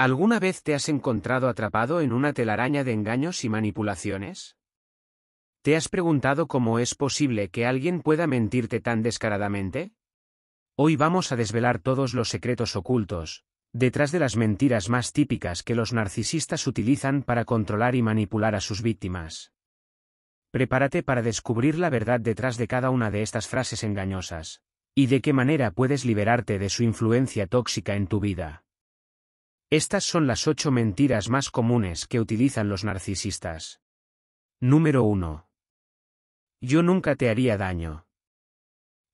¿Alguna vez te has encontrado atrapado en una telaraña de engaños y manipulaciones? ¿Te has preguntado cómo es posible que alguien pueda mentirte tan descaradamente? Hoy vamos a desvelar todos los secretos ocultos, detrás de las mentiras más típicas que los narcisistas utilizan para controlar y manipular a sus víctimas. Prepárate para descubrir la verdad detrás de cada una de estas frases engañosas, y de qué manera puedes liberarte de su influencia tóxica en tu vida. Estas son las ocho mentiras más comunes que utilizan los narcisistas. Número 1. Yo nunca te haría daño.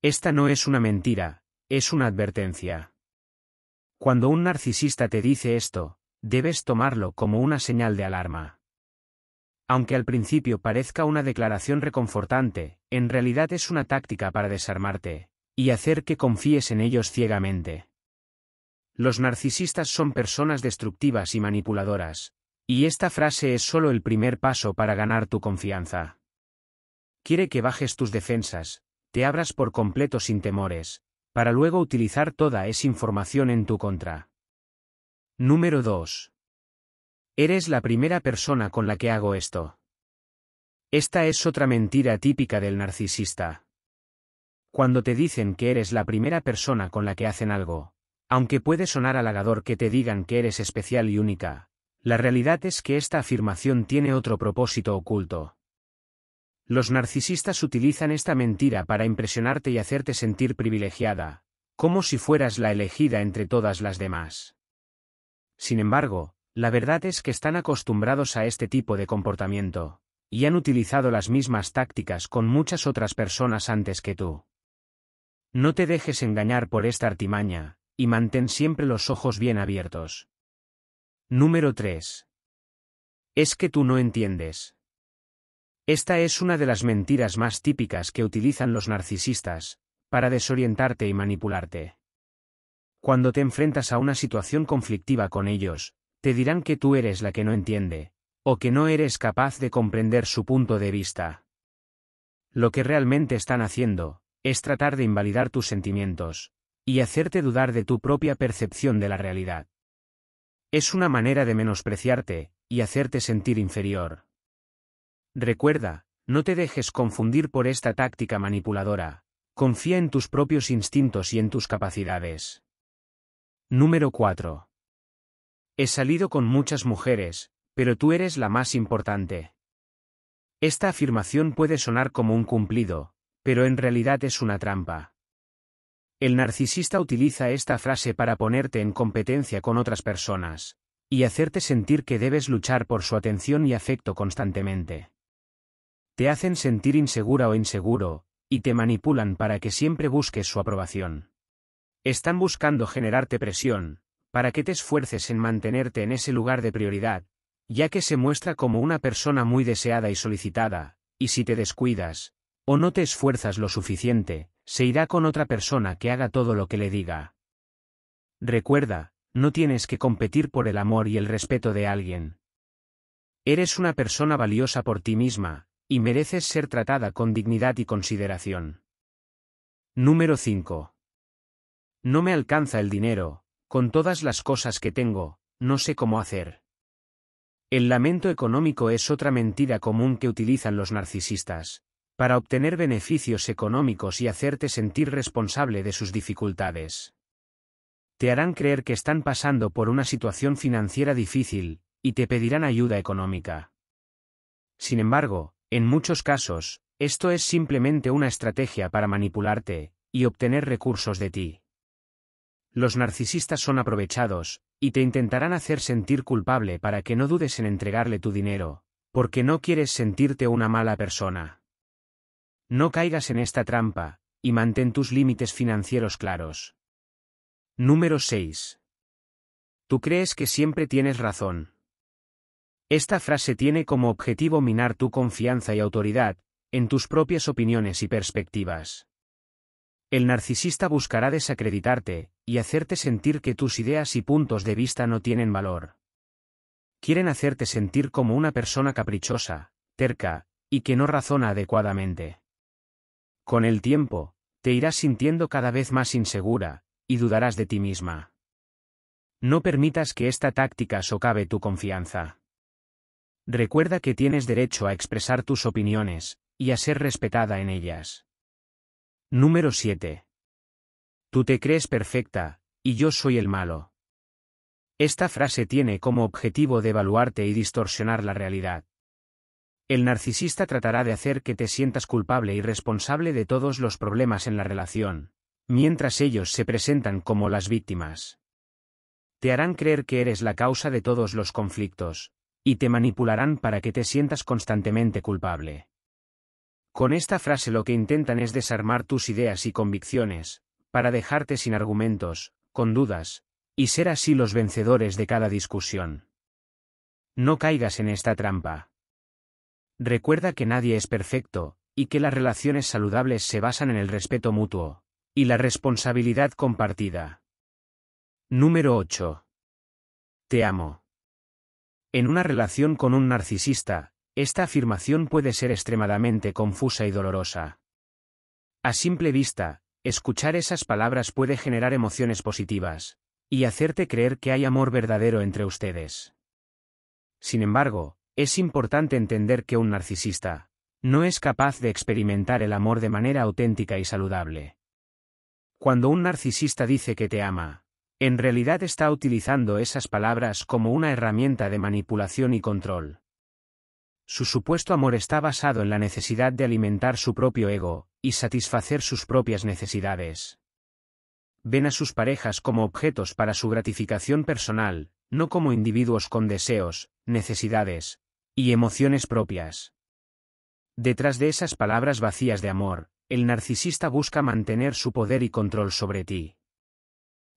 Esta no es una mentira, es una advertencia. Cuando un narcisista te dice esto, debes tomarlo como una señal de alarma. Aunque al principio parezca una declaración reconfortante, en realidad es una táctica para desarmarte, y hacer que confíes en ellos ciegamente. Los narcisistas son personas destructivas y manipuladoras. Y esta frase es solo el primer paso para ganar tu confianza. Quiere que bajes tus defensas, te abras por completo sin temores, para luego utilizar toda esa información en tu contra. Número 2. Eres la primera persona con la que hago esto. Esta es otra mentira típica del narcisista. Cuando te dicen que eres la primera persona con la que hacen algo, aunque puede sonar halagador que te digan que eres especial y única, la realidad es que esta afirmación tiene otro propósito oculto. Los narcisistas utilizan esta mentira para impresionarte y hacerte sentir privilegiada, como si fueras la elegida entre todas las demás. Sin embargo, la verdad es que están acostumbrados a este tipo de comportamiento, y han utilizado las mismas tácticas con muchas otras personas antes que tú. No te dejes engañar por esta artimaña, y mantén siempre los ojos bien abiertos. Número 3. Es que tú no entiendes. Esta es una de las mentiras más típicas que utilizan los narcisistas, para desorientarte y manipularte. Cuando te enfrentas a una situación conflictiva con ellos, te dirán que tú eres la que no entiende, o que no eres capaz de comprender su punto de vista. Lo que realmente están haciendo, es tratar de invalidar tus sentimientos, y hacerte dudar de tu propia percepción de la realidad. Es una manera de menospreciarte, y hacerte sentir inferior. Recuerda, no te dejes confundir por esta táctica manipuladora, confía en tus propios instintos y en tus capacidades. Número 4. He salido con muchas mujeres, pero tú eres la más importante. Esta afirmación puede sonar como un cumplido, pero en realidad es una trampa. El narcisista utiliza esta frase para ponerte en competencia con otras personas, y hacerte sentir que debes luchar por su atención y afecto constantemente. Te hacen sentir insegura o inseguro, y te manipulan para que siempre busques su aprobación. Están buscando generarte presión, para que te esfuerces en mantenerte en ese lugar de prioridad, ya que se muestra como una persona muy deseada y solicitada, y si te descuidas, o no te esfuerzas lo suficiente, se irá con otra persona que haga todo lo que le diga. Recuerda, no tienes que competir por el amor y el respeto de alguien. Eres una persona valiosa por ti misma, y mereces ser tratada con dignidad y consideración. Número 5. No me alcanza el dinero, con todas las cosas que tengo, no sé cómo hacer. El lamento económico es otra mentira común que utilizan los narcisistas para obtener beneficios económicos y hacerte sentir responsable de sus dificultades. Te harán creer que están pasando por una situación financiera difícil, y te pedirán ayuda económica. Sin embargo, en muchos casos, esto es simplemente una estrategia para manipularte, y obtener recursos de ti. Los narcisistas son aprovechados, y te intentarán hacer sentir culpable para que no dudes en entregarle tu dinero, porque no quieres sentirte una mala persona. No caigas en esta trampa, y mantén tus límites financieros claros. Número 6. Tú crees que siempre tienes razón. Esta frase tiene como objetivo minar tu confianza y autoridad, en tus propias opiniones y perspectivas. El narcisista buscará desacreditarte, y hacerte sentir que tus ideas y puntos de vista no tienen valor. Quieren hacerte sentir como una persona caprichosa, terca, y que no razona adecuadamente. Con el tiempo, te irás sintiendo cada vez más insegura, y dudarás de ti misma. No permitas que esta táctica socave tu confianza. Recuerda que tienes derecho a expresar tus opiniones, y a ser respetada en ellas. Número 7. Tú te crees perfecta, y yo soy el malo. Esta frase tiene como objetivo devaluarte y distorsionar la realidad. El narcisista tratará de hacer que te sientas culpable y responsable de todos los problemas en la relación, mientras ellos se presentan como las víctimas. Te harán creer que eres la causa de todos los conflictos, y te manipularán para que te sientas constantemente culpable. Con esta frase lo que intentan es desarmar tus ideas y convicciones, para dejarte sin argumentos, con dudas, y ser así los vencedores de cada discusión. No caigas en esta trampa. Recuerda que nadie es perfecto, y que las relaciones saludables se basan en el respeto mutuo, y la responsabilidad compartida. Número 8. Te amo. En una relación con un narcisista, esta afirmación puede ser extremadamente confusa y dolorosa. A simple vista, escuchar esas palabras puede generar emociones positivas, y hacerte creer que hay amor verdadero entre ustedes. Sin embargo, es importante entender que un narcisista no es capaz de experimentar el amor de manera auténtica y saludable. Cuando un narcisista dice que te ama, en realidad está utilizando esas palabras como una herramienta de manipulación y control. Su supuesto amor está basado en la necesidad de alimentar su propio ego y satisfacer sus propias necesidades. Ven a sus parejas como objetos para su gratificación personal, no como individuos con deseos, necesidades, y emociones propias. Detrás de esas palabras vacías de amor, el narcisista busca mantener su poder y control sobre ti.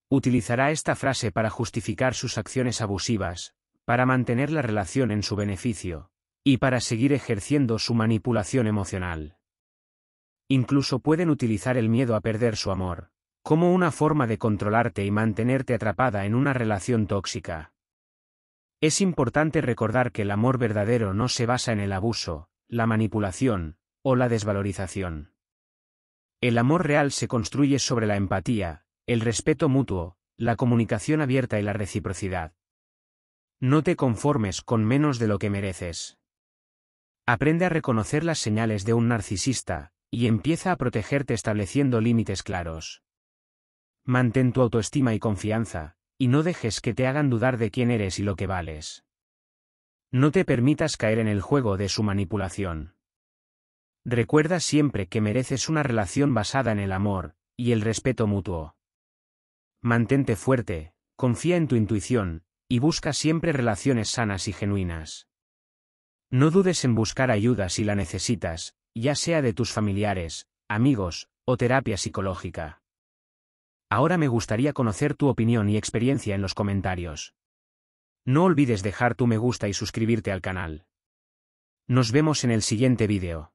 Utilizará esta frase para justificar sus acciones abusivas, para mantener la relación en su beneficio, y para seguir ejerciendo su manipulación emocional. Incluso pueden utilizar el miedo a perder su amor, como una forma de controlarte y mantenerte atrapada en una relación tóxica. Es importante recordar que el amor verdadero no se basa en el abuso, la manipulación, o la desvalorización. El amor real se construye sobre la empatía, el respeto mutuo, la comunicación abierta y la reciprocidad. No te conformes con menos de lo que mereces. Aprende a reconocer las señales de un narcisista, y empieza a protegerte estableciendo límites claros. Mantén tu autoestima y confianza, y no dejes que te hagan dudar de quién eres y lo que vales. No te permitas caer en el juego de su manipulación. Recuerda siempre que mereces una relación basada en el amor, y el respeto mutuo. Mantente fuerte, confía en tu intuición, y busca siempre relaciones sanas y genuinas. No dudes en buscar ayuda si la necesitas, ya sea de tus familiares, amigos, o terapia psicológica. Ahora me gustaría conocer tu opinión y experiencia en los comentarios. No olvides dejar tu me gusta y suscribirte al canal. Nos vemos en el siguiente vídeo.